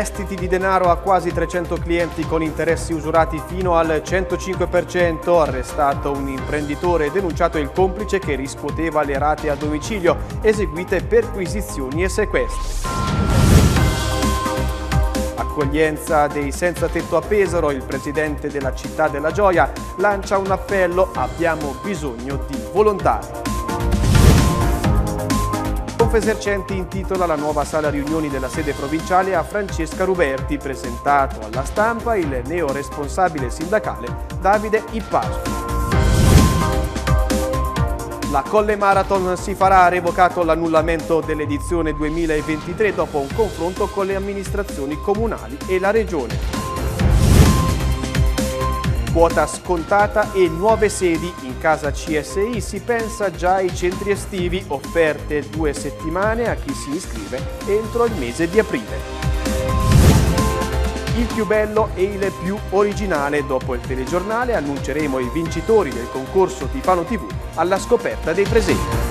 prestiti di denaro a quasi 300 clienti con interessi usurati fino al 105%, arrestato un imprenditore e denunciato il complice che riscuoteva le rate a domicilio, eseguite perquisizioni e sequestri accoglienza dei senza tetto a Pesaro, il presidente della città della gioia lancia un appello abbiamo bisogno di volontari. Confesercenti intitola la nuova sala riunioni della sede provinciale a Francesca Ruberti, presentato alla stampa il neo responsabile sindacale Davide Ippaso. La Colle Marathon si farà revocato l'annullamento dell'edizione 2023 dopo un confronto con le amministrazioni comunali e la Regione. Quota scontata e nuove sedi in casa CSI si pensa già ai centri estivi, offerte due settimane a chi si iscrive entro il mese di aprile. Il più bello e il più originale, dopo il telegiornale annunceremo i vincitori del concorso Tifano TV alla scoperta dei presenti.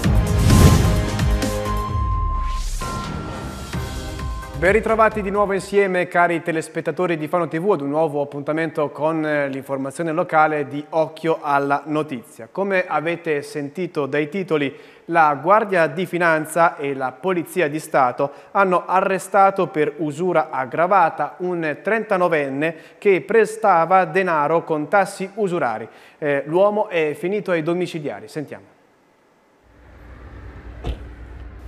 Ben ritrovati di nuovo insieme cari telespettatori di Fano TV ad un nuovo appuntamento con eh, l'informazione locale di Occhio alla Notizia. Come avete sentito dai titoli, la Guardia di Finanza e la Polizia di Stato hanno arrestato per usura aggravata un 39enne che prestava denaro con tassi usurari. Eh, L'uomo è finito ai domiciliari. Sentiamo.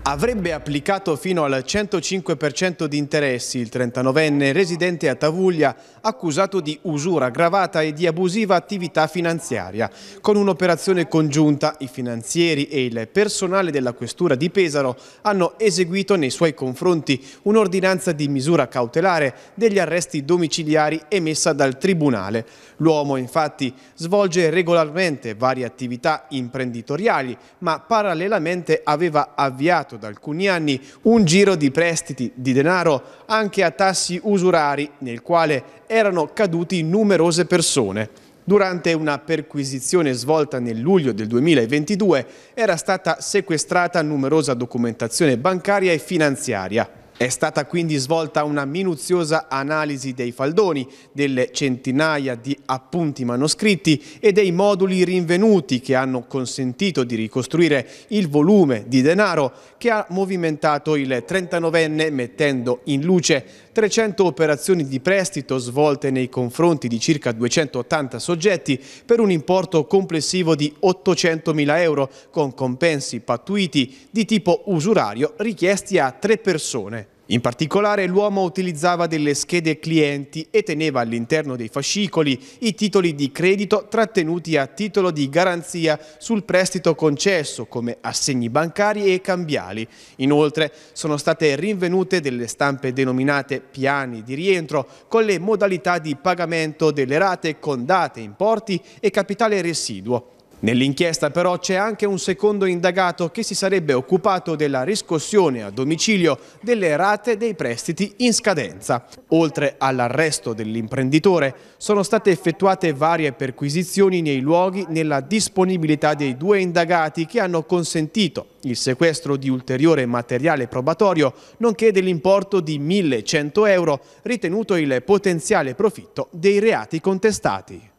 Avrebbe applicato fino al 105% di interessi il 39enne residente a Tavuglia, accusato di usura aggravata e di abusiva attività finanziaria. Con un'operazione congiunta, i finanzieri e il personale della questura di Pesaro hanno eseguito nei suoi confronti un'ordinanza di misura cautelare degli arresti domiciliari emessa dal Tribunale. L'uomo infatti svolge regolarmente varie attività imprenditoriali, ma parallelamente aveva avviato pubblicato da alcuni anni un giro di prestiti di denaro anche a tassi usurari nel quale erano caduti numerose persone. Durante una perquisizione svolta nel luglio del 2022 era stata sequestrata numerosa documentazione bancaria e finanziaria. È stata quindi svolta una minuziosa analisi dei faldoni, delle centinaia di appunti manoscritti e dei moduli rinvenuti che hanno consentito di ricostruire il volume di denaro che ha movimentato il 39enne mettendo in luce 300 operazioni di prestito svolte nei confronti di circa 280 soggetti per un importo complessivo di 800 mila euro con compensi pattuiti di tipo usurario richiesti a tre persone. In particolare l'uomo utilizzava delle schede clienti e teneva all'interno dei fascicoli i titoli di credito trattenuti a titolo di garanzia sul prestito concesso come assegni bancari e cambiali. Inoltre sono state rinvenute delle stampe denominate piani di rientro con le modalità di pagamento delle rate con date, importi e capitale residuo. Nell'inchiesta però c'è anche un secondo indagato che si sarebbe occupato della riscossione a domicilio delle rate dei prestiti in scadenza. Oltre all'arresto dell'imprenditore sono state effettuate varie perquisizioni nei luoghi nella disponibilità dei due indagati che hanno consentito il sequestro di ulteriore materiale probatorio nonché dell'importo di 1.100 euro ritenuto il potenziale profitto dei reati contestati.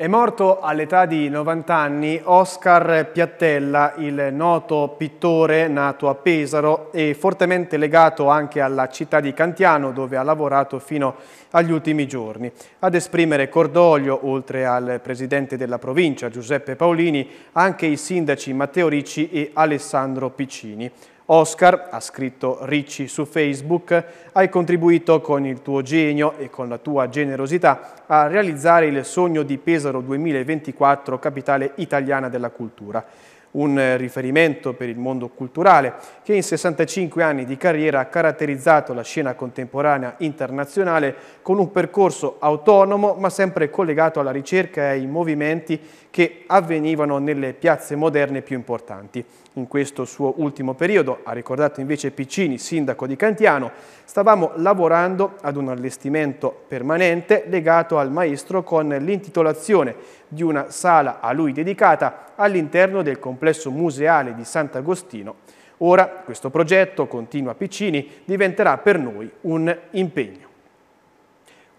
È morto all'età di 90 anni Oscar Piattella, il noto pittore nato a Pesaro e fortemente legato anche alla città di Cantiano dove ha lavorato fino agli ultimi giorni. Ad esprimere cordoglio, oltre al presidente della provincia Giuseppe Paolini, anche i sindaci Matteo Ricci e Alessandro Piccini. Oscar, ha scritto Ricci su Facebook, hai contribuito con il tuo genio e con la tua generosità a realizzare il sogno di Pesaro 2024, capitale italiana della cultura un riferimento per il mondo culturale che in 65 anni di carriera ha caratterizzato la scena contemporanea internazionale con un percorso autonomo ma sempre collegato alla ricerca e ai movimenti che avvenivano nelle piazze moderne più importanti. In questo suo ultimo periodo, ha ricordato invece Piccini, sindaco di Cantiano, stavamo lavorando ad un allestimento permanente legato al maestro con l'intitolazione di una sala a lui dedicata all'interno del complesso museale di Sant'Agostino. Ora questo progetto, continua Piccini, diventerà per noi un impegno.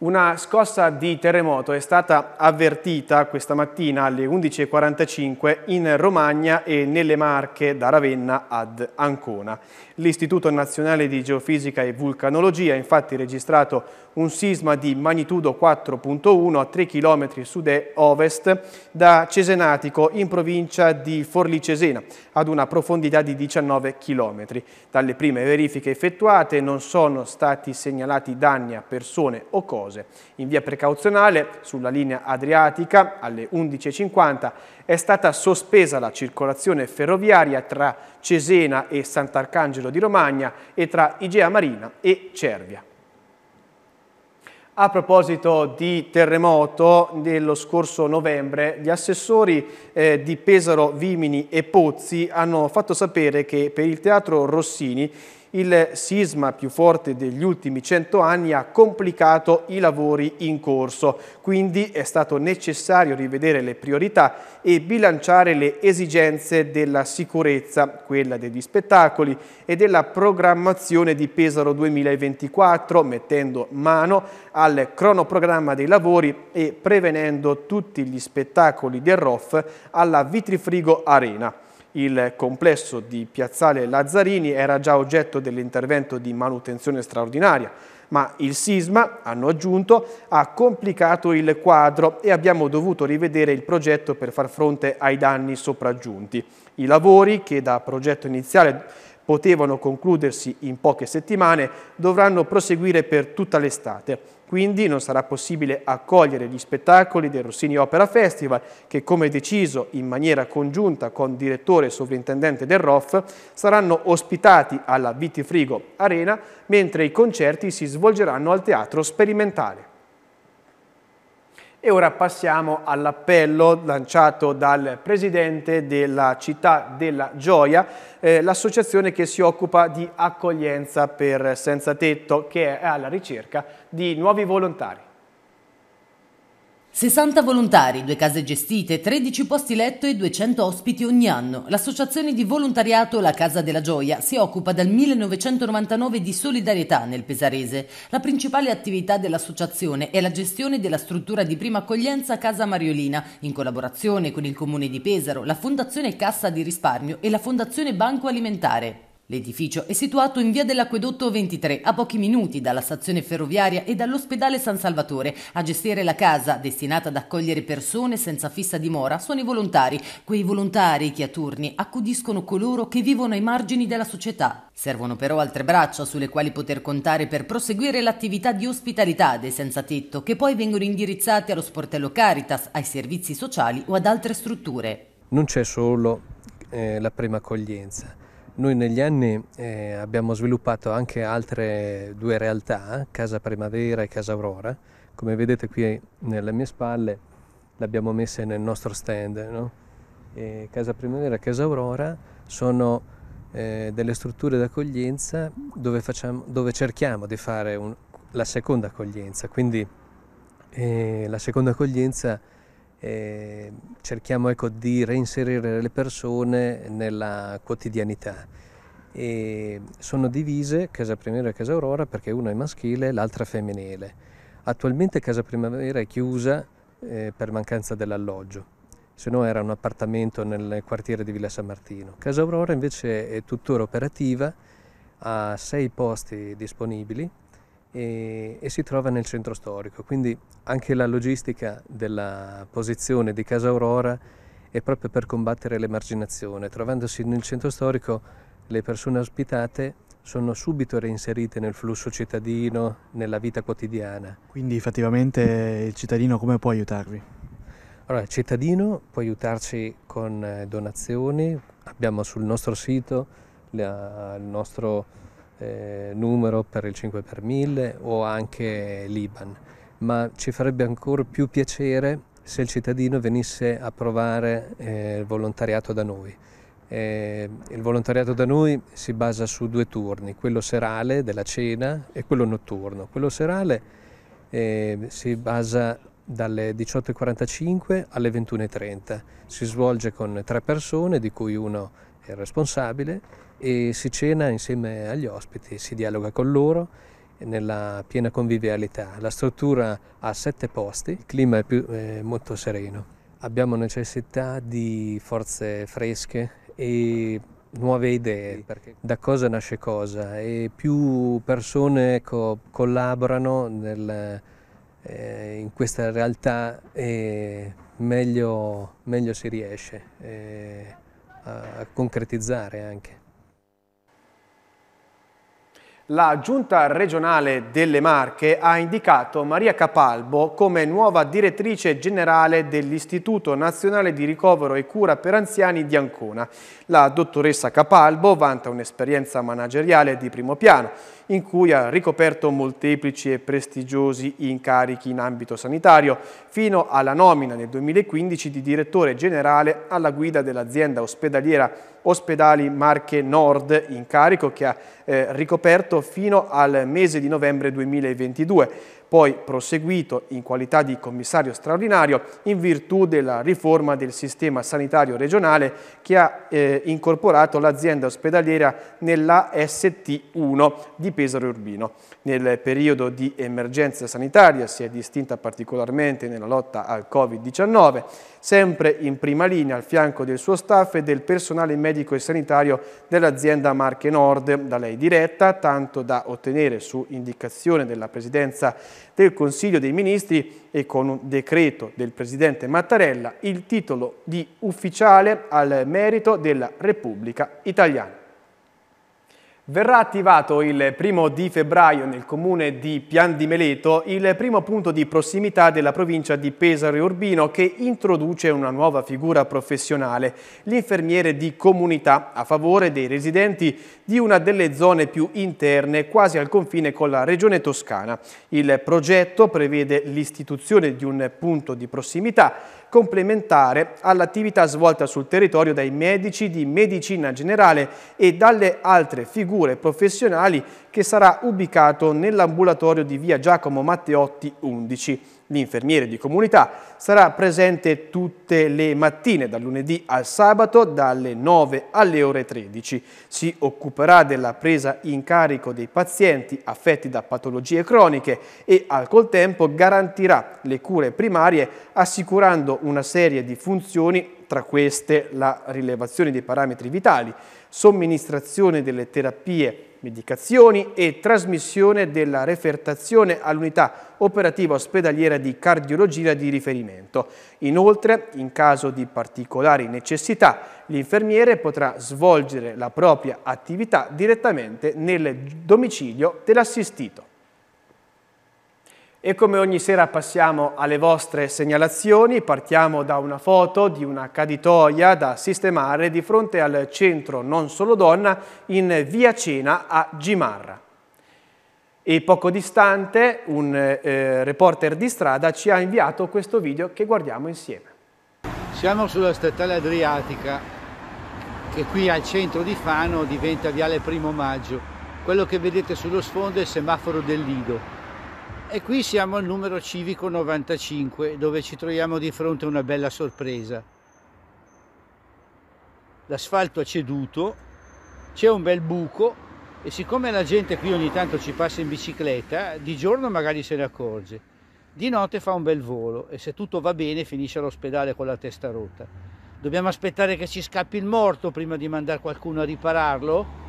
Una scossa di terremoto è stata avvertita questa mattina alle 11.45 in Romagna e nelle Marche da Ravenna ad Ancona. L'Istituto Nazionale di Geofisica e Vulcanologia ha infatti registrato un sisma di magnitudo 4.1 a 3 km sud-ovest da Cesenatico in provincia di Forlì-Cesena ad una profondità di 19 km. Dalle prime verifiche effettuate non sono stati segnalati danni a persone o cose cose. In via precauzionale, sulla linea adriatica, alle 11.50 è stata sospesa la circolazione ferroviaria tra Cesena e Sant'Arcangelo di Romagna e tra Igea Marina e Cervia. A proposito di terremoto, dello scorso novembre gli assessori eh, di Pesaro, Vimini e Pozzi hanno fatto sapere che per il Teatro Rossini il sisma più forte degli ultimi cento anni ha complicato i lavori in corso, quindi è stato necessario rivedere le priorità e bilanciare le esigenze della sicurezza, quella degli spettacoli e della programmazione di Pesaro 2024, mettendo mano al cronoprogramma dei lavori e prevenendo tutti gli spettacoli del ROF alla Vitrifrigo Arena il complesso di Piazzale Lazzarini era già oggetto dell'intervento di manutenzione straordinaria, ma il sisma, hanno aggiunto, ha complicato il quadro e abbiamo dovuto rivedere il progetto per far fronte ai danni sopraggiunti. I lavori, che da progetto iniziale potevano concludersi in poche settimane, dovranno proseguire per tutta l'estate quindi non sarà possibile accogliere gli spettacoli del Rossini Opera Festival che come deciso in maniera congiunta con direttore e sovrintendente del ROF saranno ospitati alla Vitifrigo Arena mentre i concerti si svolgeranno al Teatro Sperimentale. E ora passiamo all'appello lanciato dal presidente della città della Gioia, eh, l'associazione che si occupa di accoglienza per senza tetto, che è alla ricerca di nuovi volontari. 60 volontari, due case gestite, 13 posti letto e 200 ospiti ogni anno. L'associazione di volontariato La Casa della Gioia si occupa dal 1999 di solidarietà nel Pesarese. La principale attività dell'associazione è la gestione della struttura di prima accoglienza Casa Mariolina, in collaborazione con il Comune di Pesaro, la Fondazione Cassa di Risparmio e la Fondazione Banco Alimentare. L'edificio è situato in via dell'Acquedotto 23, a pochi minuti dalla stazione ferroviaria e dall'ospedale San Salvatore. A gestire la casa, destinata ad accogliere persone senza fissa dimora, sono i volontari, quei volontari che a turni accudiscono coloro che vivono ai margini della società. Servono però altre braccia sulle quali poter contare per proseguire l'attività di ospitalità dei senza tetto, che poi vengono indirizzati allo sportello Caritas, ai servizi sociali o ad altre strutture. Non c'è solo eh, la prima accoglienza, noi negli anni eh, abbiamo sviluppato anche altre due realtà, Casa Primavera e Casa Aurora. Come vedete qui nelle mie spalle l'abbiamo messa nel nostro stand. No? Casa Primavera e Casa Aurora sono eh, delle strutture d'accoglienza dove, dove cerchiamo di fare un, la seconda accoglienza. Quindi eh, la seconda accoglienza eh, cerchiamo ecco, di reinserire le persone nella quotidianità. E sono divise Casa Primavera e Casa Aurora perché una è maschile e l'altra femminile. Attualmente Casa Primavera è chiusa eh, per mancanza dell'alloggio se no era un appartamento nel quartiere di Villa San Martino. Casa Aurora invece è tuttora operativa, ha sei posti disponibili e, e, si trova nel centro storico, quindi anche la logistica della posizione di Casa Aurora è proprio per combattere l'emarginazione. Trovandosi nel centro storico le persone ospitate sono subito reinserite nel flusso cittadino, nella vita quotidiana. Quindi effettivamente il cittadino come può aiutarvi? Allora, il cittadino può aiutarci con eh, donazioni, abbiamo sul nostro sito la, il nostro eh, numero per il 5 per 1000 o anche l'IBAN, ma ci farebbe ancora più piacere se il cittadino venisse a provare eh, il volontariato da noi. Eh, il volontariato da noi si basa su due turni, quello serale della cena e quello notturno. Quello serale eh, si basa dalle 18.45 alle 21.30, si svolge con tre persone di cui uno il responsabile e si cena insieme agli ospiti, si dialoga con loro nella piena convivialità. La struttura ha sette posti, il clima è, più, è molto sereno. Abbiamo necessità di forze fresche e nuove idee, da cosa nasce cosa e più persone co ecco, collaborano nel, eh, in questa realtà e meglio, meglio si riesce. Eh, a concretizzare anche la Giunta regionale delle Marche ha indicato Maria Capalbo come nuova direttrice generale dell'Istituto Nazionale di Ricovero e Cura per Anziani di Ancona. La dottoressa Capalbo vanta un'esperienza manageriale di primo piano, in cui ha ricoperto molteplici e prestigiosi incarichi in ambito sanitario, fino alla nomina nel 2015 di direttore generale alla guida dell'azienda ospedaliera Ospedali Marche Nord in carico che ha eh, ricoperto fino al mese di novembre 2022 poi proseguito in qualità di commissario straordinario in virtù della riforma del sistema sanitario regionale che ha eh, incorporato l'azienda ospedaliera nella ST1 di Pesaro Urbino. Nel periodo di emergenza sanitaria si è distinta particolarmente nella lotta al Covid-19, sempre in prima linea al fianco del suo staff e del personale medico e sanitario dell'azienda Marche Nord, da lei diretta, tanto da ottenere su indicazione della Presidenza del Consiglio dei Ministri e con un decreto del Presidente Mattarella il titolo di ufficiale al merito della Repubblica Italiana. Verrà attivato il primo di febbraio nel comune di Pian di Meleto il primo punto di prossimità della provincia di Pesaro e Urbino che introduce una nuova figura professionale, l'infermiere di comunità, a favore dei residenti di una delle zone più interne quasi al confine con la regione toscana. Il progetto prevede l'istituzione di un punto di prossimità complementare all'attività svolta sul territorio dai medici di medicina generale e dalle altre figure professionali che sarà ubicato nell'ambulatorio di via Giacomo Matteotti 11 L'infermiere di comunità sarà presente tutte le mattine, dal lunedì al sabato, dalle 9 alle ore 13. Si occuperà della presa in carico dei pazienti affetti da patologie croniche e al contempo garantirà le cure primarie assicurando una serie di funzioni tra queste la rilevazione dei parametri vitali, somministrazione delle terapie medicazioni e trasmissione della refertazione all'unità operativa ospedaliera di cardiologia di riferimento. Inoltre, in caso di particolari necessità, l'infermiere potrà svolgere la propria attività direttamente nel domicilio dell'assistito e come ogni sera passiamo alle vostre segnalazioni, partiamo da una foto di una caditoia da sistemare di fronte al centro Non Solo Donna in via Cena a Gimarra. E poco distante un eh, reporter di strada ci ha inviato questo video che guardiamo insieme. Siamo sulla statale Adriatica che qui al centro di Fano diventa viale Primo Maggio. Quello che vedete sullo sfondo è il semaforo del Lido e qui siamo al numero civico 95, dove ci troviamo di fronte a una bella sorpresa. L'asfalto è ceduto, c'è un bel buco e siccome la gente qui ogni tanto ci passa in bicicletta, di giorno magari se ne accorge, di notte fa un bel volo e se tutto va bene finisce all'ospedale con la testa rotta. Dobbiamo aspettare che ci scappi il morto prima di mandare qualcuno a ripararlo?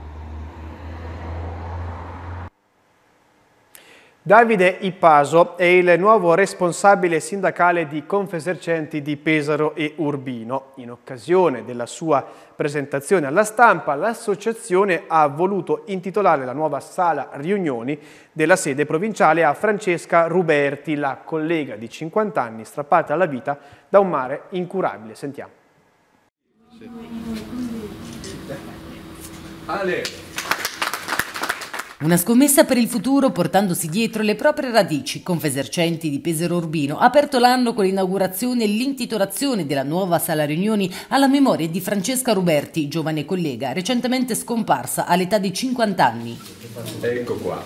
Davide Ippaso è il nuovo responsabile sindacale di Confesercenti di Pesaro e Urbino. In occasione della sua presentazione alla stampa, l'associazione ha voluto intitolare la nuova sala riunioni della sede provinciale a Francesca Ruberti, la collega di 50 anni strappata alla vita da un mare incurabile. Sentiamo. Ale, una scommessa per il futuro portandosi dietro le proprie radici. Confesercenti di Pesaro Urbino aperto l'anno con l'inaugurazione e l'intitolazione della nuova sala riunioni alla memoria di Francesca Ruberti, giovane collega recentemente scomparsa all'età di 50 anni. Ecco qua.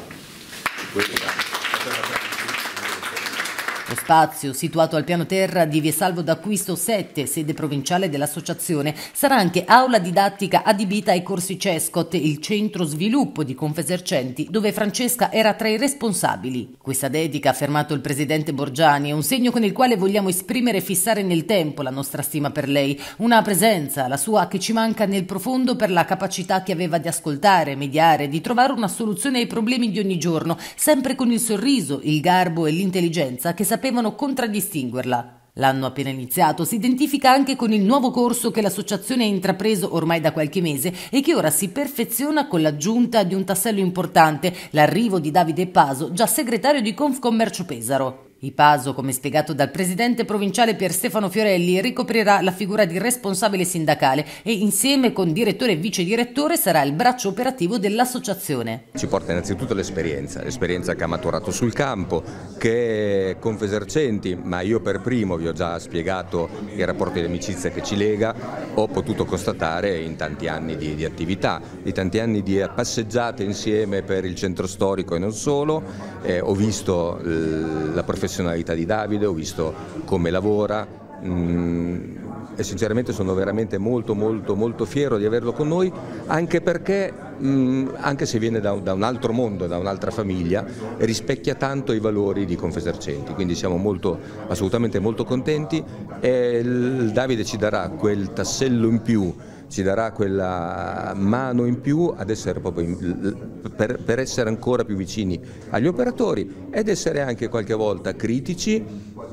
Lo spazio, situato al piano terra di Via Salvo d'Acquisto 7, sede provinciale dell'associazione, sarà anche aula didattica adibita ai corsi Cescot, il centro sviluppo di Confesercenti, dove Francesca era tra i responsabili. Questa dedica, ha affermato il presidente Borgiani, è un segno con il quale vogliamo esprimere e fissare nel tempo la nostra stima per lei, una presenza, la sua che ci manca nel profondo per la capacità che aveva di ascoltare, mediare, di trovare una soluzione ai problemi di ogni giorno, sempre con il sorriso, il garbo e l'intelligenza che sapeva sapevano contraddistinguerla. L'anno appena iniziato si identifica anche con il nuovo corso che l'associazione ha intrapreso ormai da qualche mese e che ora si perfeziona con l'aggiunta di un tassello importante, l'arrivo di Davide Paso, già segretario di Confcommercio Pesaro. Ipaso, come spiegato dal presidente provinciale Pier Stefano Fiorelli, ricoprirà la figura di responsabile sindacale e insieme con direttore e vice direttore sarà il braccio operativo dell'associazione. Ci porta innanzitutto l'esperienza, l'esperienza che ha maturato sul campo, che Confesercenti, ma io per primo vi ho già spiegato i rapporti di amicizia che ci lega, ho potuto constatare in tanti anni di, di attività, di tanti anni di passeggiate insieme per il centro storico e non solo, eh, ho visto eh, la professione professionalità di Davide, ho visto come lavora mh, mm, e sinceramente sono veramente molto molto molto fiero di averlo con noi anche perché mh, mm, anche se viene da, da, un altro mondo, da un'altra famiglia, rispecchia tanto i valori di Confesercenti, quindi siamo molto, assolutamente molto contenti e il Davide ci darà quel tassello in più ci darà quella mano in più essere in, per, per essere ancora più vicini agli operatori ed essere anche qualche volta critici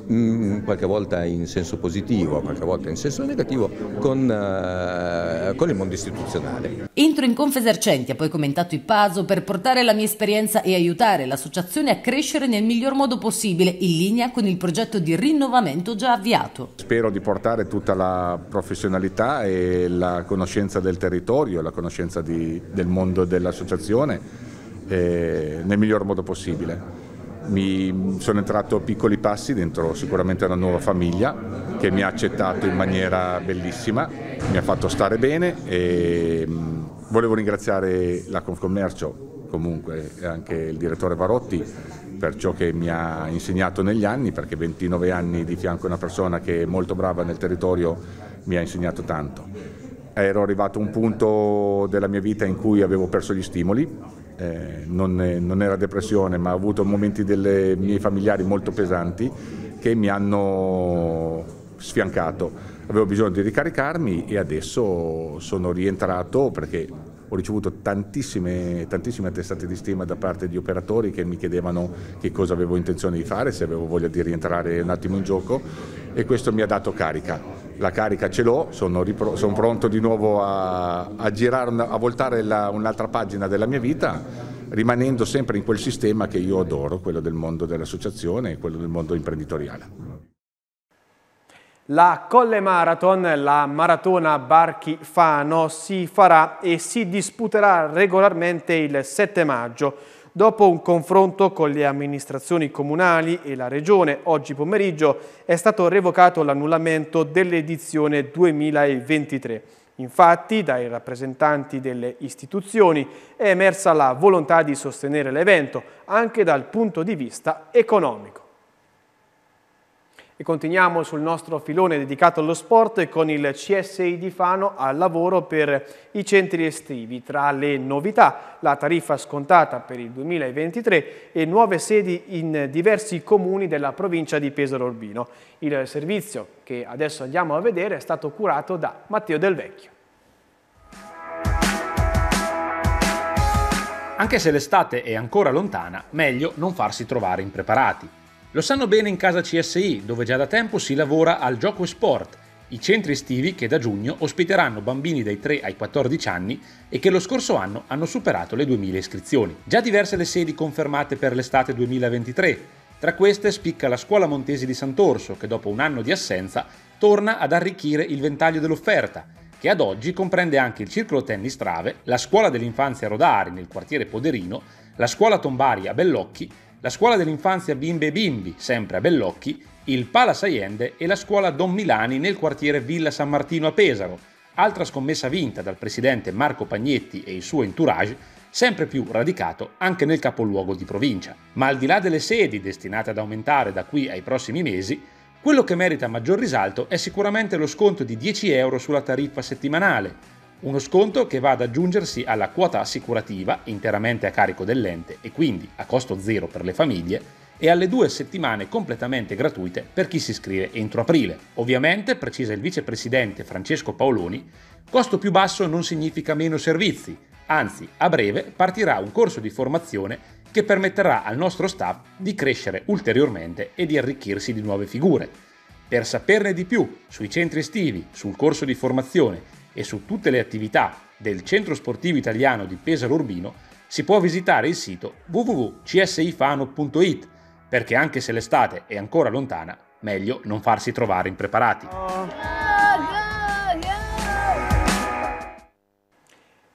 in, mm, qualche volta in senso positivo, qualche volta in senso negativo, con, eh, con il mondo istituzionale. Entro in Confesercenti, ha poi commentato Ipaso, per portare la mia esperienza e aiutare l'associazione a crescere nel miglior modo possibile, in linea con il progetto di rinnovamento già avviato. Spero di portare tutta la professionalità e la conoscenza del territorio, la conoscenza di, del mondo dell'associazione eh, nel miglior modo possibile mi sono entrato a piccoli passi dentro sicuramente una nuova famiglia che mi ha accettato in maniera bellissima, mi ha fatto stare bene e mm, volevo ringraziare la Confcommercio comunque anche il direttore Varotti per ciò che mi ha insegnato negli anni, perché 29 anni di fianco a una persona che è molto brava nel territorio mi ha insegnato tanto. Ero arrivato a un punto della mia vita in cui avevo perso gli stimoli, eh, non, non, era depressione, ma ho avuto momenti dei miei familiari molto pesanti che mi hanno sfiancato. Avevo bisogno di ricaricarmi e adesso sono rientrato perché ho ricevuto tantissime, tantissime attestate di stima da parte di operatori che mi chiedevano che cosa avevo intenzione di fare, se avevo voglia di rientrare un attimo in gioco e questo mi ha dato carica. La carica ce l'ho, sono, sono pronto di nuovo a, a, girare, a voltare un'altra pagina della mia vita rimanendo sempre in quel sistema che io adoro, quello del mondo dell'associazione e quello del mondo imprenditoriale. La Colle Marathon, la maratona Barchi Fano, si farà e si disputerà regolarmente il 7 maggio. Dopo un confronto con le amministrazioni comunali e la Regione, oggi pomeriggio è stato revocato l'annullamento dell'edizione 2023. Infatti, dai rappresentanti delle istituzioni è emersa la volontà di sostenere l'evento anche dal punto di vista economico. E continuiamo sul nostro filone dedicato allo sport con il CSI di Fano al lavoro per i centri estivi. Tra le novità, la tariffa scontata per il 2023 e nuove sedi in diversi comuni della provincia di Pesaro Urbino. Il servizio che adesso andiamo a vedere è stato curato da Matteo Del Vecchio. Anche se l'estate è ancora lontana, meglio non farsi trovare impreparati. Lo sanno bene in casa CSI, dove già da tempo si lavora al gioco e sport, i centri estivi che da giugno ospiteranno bambini dai 3 ai 14 anni e che lo scorso anno hanno superato le 2000 iscrizioni. Già diverse le sedi confermate per l'estate 2023. Tra queste spicca la Scuola Montesi di Sant'Orso, che dopo un anno di assenza torna ad arricchire il ventaglio dell'offerta, che ad oggi comprende anche il Circolo Tennis Trave, la Scuola dell'Infanzia Rodari nel quartiere Poderino, la Scuola Tombari a Bellocchi la scuola dell'infanzia Bimbe e Bimbi, sempre a Bellocchi, il Pala Saiende e la scuola Don Milani nel quartiere Villa San Martino a Pesaro, altra scommessa vinta dal presidente Marco Pagnetti e il suo entourage, sempre più radicato anche nel capoluogo di provincia. Ma al di là delle sedi destinate ad aumentare da qui ai prossimi mesi, quello che merita maggior risalto è sicuramente lo sconto di 10 euro sulla tariffa settimanale, uno sconto che va ad aggiungersi alla quota assicurativa interamente a carico dell'ente e quindi a costo zero per le famiglie e alle due settimane completamente gratuite per chi si iscrive entro aprile. Ovviamente, precisa il vicepresidente Francesco Paoloni, costo più basso non significa meno servizi, anzi a breve partirà un corso di formazione che permetterà al nostro staff di crescere ulteriormente e di arricchirsi di nuove figure. Per saperne di più sui centri estivi, sul corso di formazione e su tutte le attività del Centro Sportivo Italiano di Pesaro Urbino si può visitare il sito www.csifano.it perché anche se l'estate è ancora lontana, meglio non farsi trovare impreparati.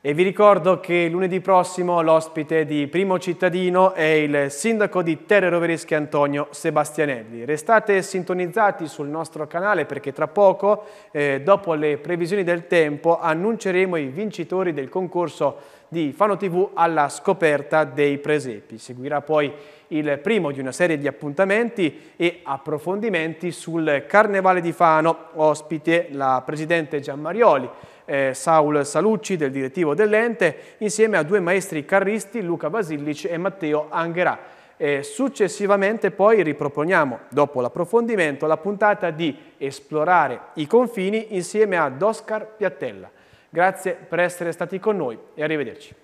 E vi ricordo che lunedì prossimo l'ospite di Primo Cittadino è il sindaco di Terre Rovereschi Antonio Sebastianelli. Restate sintonizzati sul nostro canale perché tra poco, eh, dopo le previsioni del tempo, annunceremo i vincitori del concorso di Fano TV alla scoperta dei presepi. Seguirà poi il primo di una serie di appuntamenti e approfondimenti sul Carnevale di Fano, ospite la Presidente Gianmarioli, eh, Saul Salucci del direttivo dell'ente, insieme a due maestri carristi Luca Basillic e Matteo Angherà. E successivamente poi riproponiamo, dopo l'approfondimento, la puntata di Esplorare i confini insieme ad Oscar Piattella. Grazie per essere stati con noi e arrivederci.